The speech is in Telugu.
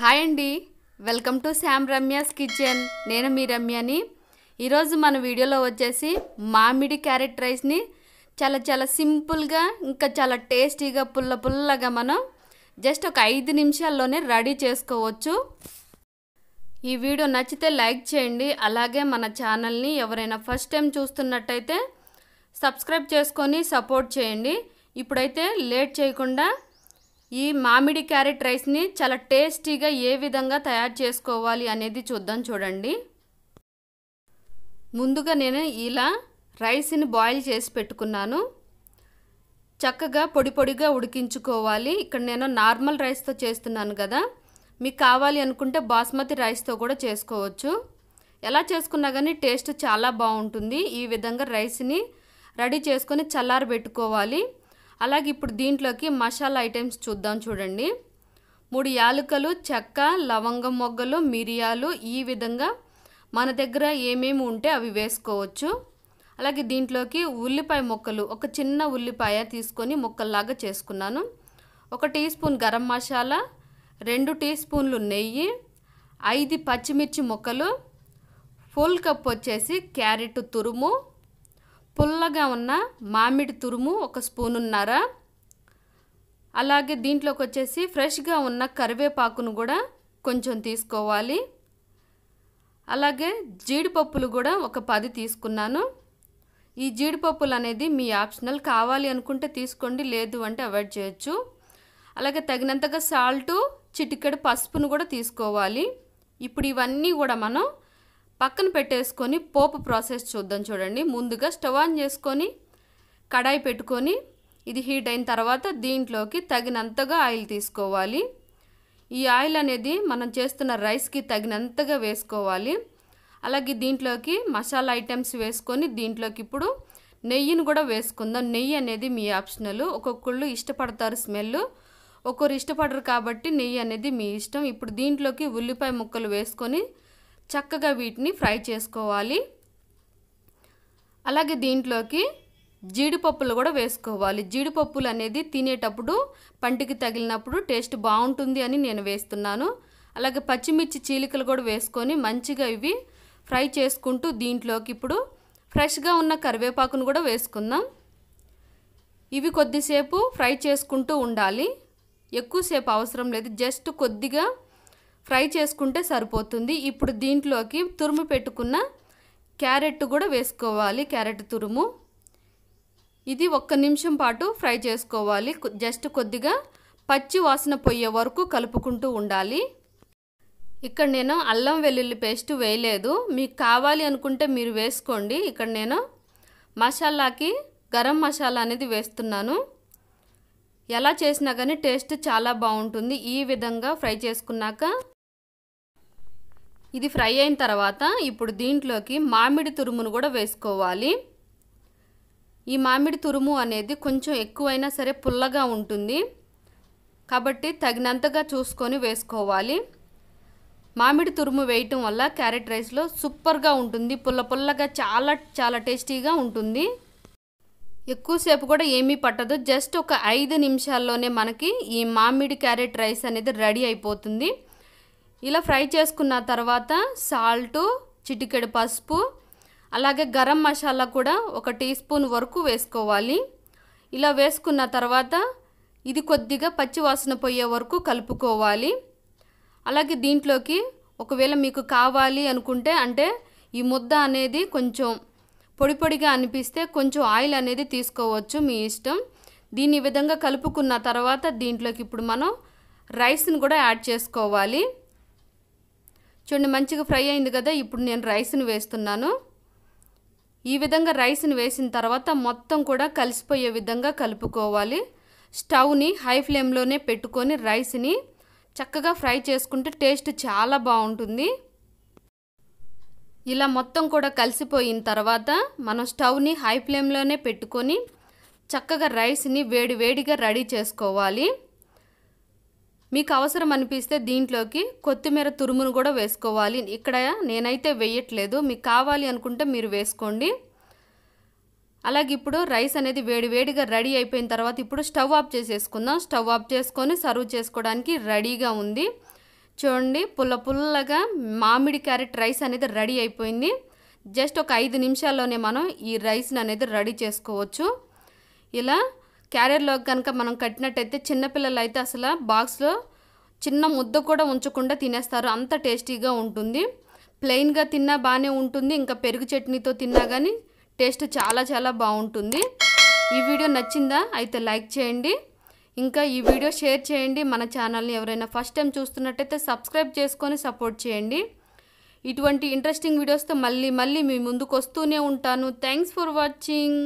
హాయ్ అండి welcome to Sam Ramya's kitchen నేను మీ రమ్యని ఈరోజు మన వీడియోలో వచ్చేసి మామిడి క్యారెట్ రైస్ని చాలా చాలా సింపుల్గా ఇంకా చాలా టేస్టీగా పుల్ల పుల్లగా మనం జస్ట్ ఒక ఐదు నిమిషాల్లోనే రెడీ చేసుకోవచ్చు ఈ వీడియో నచ్చితే లైక్ చేయండి అలాగే మన ఛానల్ని ఎవరైనా ఫస్ట్ టైం చూస్తున్నట్టయితే సబ్స్క్రైబ్ చేసుకొని సపోర్ట్ చేయండి ఇప్పుడైతే లేట్ చేయకుండా ఈ మామిడి క్యారెట్ రైస్ని చాలా టేస్టీగా ఏ విధంగా తయారు చేసుకోవాలి అనేది చూద్దాం చూడండి ముందుగా నేను ఇలా రైస్ని బాయిల్ చేసి పెట్టుకున్నాను చక్కగా పొడి పొడిగా ఉడికించుకోవాలి ఇక్కడ నేను నార్మల్ రైస్తో చేస్తున్నాను కదా మీకు కావాలి అనుకుంటే బాస్మతి రైస్తో కూడా చేసుకోవచ్చు ఎలా చేసుకున్నా కానీ టేస్ట్ చాలా బాగుంటుంది ఈ విధంగా రైస్ని రెడీ చేసుకొని చల్లారబెట్టుకోవాలి పెట్టుకోవాలి అలాగే ఇప్పుడు దీంట్లోకి మసాలా ఐటమ్స్ చూద్దాం చూడండి మూడు యాలకులు చెక్క లవంగం మొగ్గలు మిరియాలు ఈ విధంగా మన దగ్గర ఏమేమి ఉంటే అవి వేసుకోవచ్చు అలాగే దీంట్లోకి ఉల్లిపాయ ముక్కలు ఒక చిన్న ఉల్లిపాయ తీసుకొని ముక్కల్లాగా చేసుకున్నాను ఒక టీ స్పూన్ గరం మసాలా రెండు టీ స్పూన్లు నెయ్యి ఐదు పచ్చిమిర్చి ముక్కలు ఫుల్ కప్ వచ్చేసి క్యారెట్ తురుము పుల్లగా ఉన్న మామిడి తురుము ఒక స్పూన్ స్పూనున్నర అలాగే దీంట్లోకి వచ్చేసి ఫ్రెష్గా ఉన్న కరివేపాకును కూడా కొంచెం తీసుకోవాలి అలాగే జీడిపప్పులు కూడా ఒక పది తీసుకున్నాను ఈ జీడిపప్పులు అనేది మీ ఆప్షనల్ కావాలి అనుకుంటే తీసుకోండి లేదు అంటే అవాయిడ్ చేయొచ్చు అలాగే తగినంతగా సాల్టు చిటికెడు పసుపును కూడా తీసుకోవాలి ఇప్పుడు ఇవన్నీ కూడా మనం పక్కన పెట్టేసుకొని పోపు ప్రాసెస్ చూద్దాం చూడండి ముందుగా స్టవ్ ఆన్ చేసుకొని కడాయి పెట్టుకొని ఇది హీట్ అయిన తర్వాత దీంట్లోకి తగినంతగా ఆయిల్ తీసుకోవాలి ఈ ఆయిల్ అనేది మనం చేస్తున్న రైస్కి తగినంతగా వేసుకోవాలి అలాగే దీంట్లోకి మసాలా ఐటమ్స్ వేసుకొని దీంట్లోకి ఇప్పుడు నెయ్యిని కూడా వేసుకుందాం నెయ్యి అనేది మీ ఆప్షనల్ ఒక్కొక్కళ్ళు ఇష్టపడతారు స్మెల్ ఒక్కొక్కరు ఇష్టపడరు కాబట్టి నెయ్యి అనేది మీ ఇష్టం ఇప్పుడు దీంట్లోకి ఉల్లిపాయ ముక్కలు వేసుకొని చక్కగా వీటిని ఫ్రై చేసుకోవాలి అలాగే దీంట్లోకి జీడిపప్పులు కూడా వేసుకోవాలి జీడిపప్పులు అనేది తినేటప్పుడు పంటికి తగిలినప్పుడు టేస్ట్ బాగుంటుంది అని నేను వేస్తున్నాను అలాగే పచ్చిమిర్చి చీలికలు కూడా వేసుకొని మంచిగా ఇవి ఫ్రై చేసుకుంటూ దీంట్లోకి ఇప్పుడు ఫ్రెష్గా ఉన్న కరివేపాకును కూడా వేసుకుందాం ఇవి కొద్దిసేపు ఫ్రై చేసుకుంటూ ఉండాలి ఎక్కువసేపు అవసరం లేదు జస్ట్ కొద్దిగా ఫ్రై చేసుకుంటే సరిపోతుంది ఇప్పుడు దీంట్లోకి తురుము పెట్టుకున్న క్యారెట్ కూడా వేసుకోవాలి క్యారెట్ తురుము ఇది ఒక్క నిమిషం పాటు ఫ్రై చేసుకోవాలి జస్ట్ కొద్దిగా పచ్చి వాసన పోయే వరకు కలుపుకుంటూ ఉండాలి ఇక్కడ నేను అల్లం వెల్లుల్లి పేస్ట్ వేయలేదు మీకు కావాలి అనుకుంటే మీరు వేసుకోండి ఇక్కడ నేను మసాలాకి గరం మసాలా అనేది వేస్తున్నాను ఎలా చేసినా కానీ టేస్ట్ చాలా బాగుంటుంది ఈ విధంగా ఫ్రై చేసుకున్నాక ఇది ఫ్రై అయిన తర్వాత ఇప్పుడు దీంట్లోకి మామిడి తురుమును కూడా వేసుకోవాలి ఈ మామిడి తురుము అనేది కొంచెం ఎక్కువైనా సరే పుల్లగా ఉంటుంది కాబట్టి తగినంతగా చూసుకొని వేసుకోవాలి మామిడి తురుము వేయటం వల్ల క్యారెట్ రైస్లో సూపర్గా ఉంటుంది పుల్ల పుల్లగా చాలా చాలా టేస్టీగా ఉంటుంది ఎక్కువసేపు కూడా ఏమీ పట్టదు జస్ట్ ఒక ఐదు నిమిషాల్లోనే మనకి ఈ మామిడి క్యారెట్ రైస్ అనేది రెడీ అయిపోతుంది ఇలా ఫ్రై చేసుకున్న తర్వాత సాల్టు చిటికెడు పసుపు అలాగే గరం మసాలా కూడా ఒక టీ స్పూన్ వరకు వేసుకోవాలి ఇలా వేసుకున్న తర్వాత ఇది కొద్దిగా పచ్చివాసన పోయే వరకు కలుపుకోవాలి అలాగే దీంట్లోకి ఒకవేళ మీకు కావాలి అనుకుంటే అంటే ఈ ముద్ద అనేది కొంచెం పొడి పొడిగా అనిపిస్తే కొంచెం ఆయిల్ అనేది తీసుకోవచ్చు మీ ఇష్టం దీన్ని విధంగా కలుపుకున్న తర్వాత దీంట్లోకి ఇప్పుడు మనం రైస్ని కూడా యాడ్ చేసుకోవాలి చూడండి మంచిగా ఫ్రై అయింది కదా ఇప్పుడు నేను రైస్ను వేస్తున్నాను ఈ విధంగా రైస్ని వేసిన తర్వాత మొత్తం కూడా కలిసిపోయే విధంగా కలుపుకోవాలి స్టవ్ని హై ఫ్లేమ్లోనే పెట్టుకొని రైస్ని చక్కగా ఫ్రై చేసుకుంటే టేస్ట్ చాలా బాగుంటుంది ఇలా మొత్తం కూడా కలిసిపోయిన తర్వాత మనం స్టవ్ని హై ఫ్లేమ్లోనే పెట్టుకొని చక్కగా రైస్ని వేడి వేడిగా రెడీ చేసుకోవాలి మీకు అవసరం అనిపిస్తే దీంట్లోకి కొత్తిమీర తురుమును కూడా వేసుకోవాలి ఇక్కడ నేనైతే వేయట్లేదు మీకు కావాలి అనుకుంటే మీరు వేసుకోండి అలాగే ఇప్పుడు రైస్ అనేది వేడి వేడిగా రెడీ అయిపోయిన తర్వాత ఇప్పుడు స్టవ్ ఆఫ్ చేసేసుకుందాం స్టవ్ ఆఫ్ చేసుకొని సర్వ్ చేసుకోవడానికి రెడీగా ఉంది చూడండి పుల్ల పుల్లగా మామిడి క్యారెట్ రైస్ అనేది రెడీ అయిపోయింది జస్ట్ ఒక ఐదు నిమిషాల్లోనే మనం ఈ రైస్ని అనేది రెడీ చేసుకోవచ్చు ఇలా క్యారియర్లో కనుక మనం కట్టినట్టయితే చిన్నపిల్లలు అయితే అసలు బాక్స్లో చిన్న ముద్ద కూడా ఉంచకుండా తినేస్తారు అంత టేస్టీగా ఉంటుంది ప్లెయిన్గా తిన్నా బాగానే ఉంటుంది ఇంకా పెరుగు చట్నీతో తిన్నా కానీ టేస్ట్ చాలా చాలా బాగుంటుంది ఈ వీడియో నచ్చిందా అయితే లైక్ చేయండి ఇంకా ఈ వీడియో షేర్ చేయండి మన ఛానల్ని ఎవరైనా ఫస్ట్ టైం చూస్తున్నట్టయితే సబ్స్క్రైబ్ చేసుకొని సపోర్ట్ చేయండి ఇటువంటి ఇంట్రెస్టింగ్ వీడియోస్తో మళ్ళీ మళ్ళీ మీ ముందుకు వస్తూనే ఉంటాను థ్యాంక్స్ ఫర్ వాచింగ్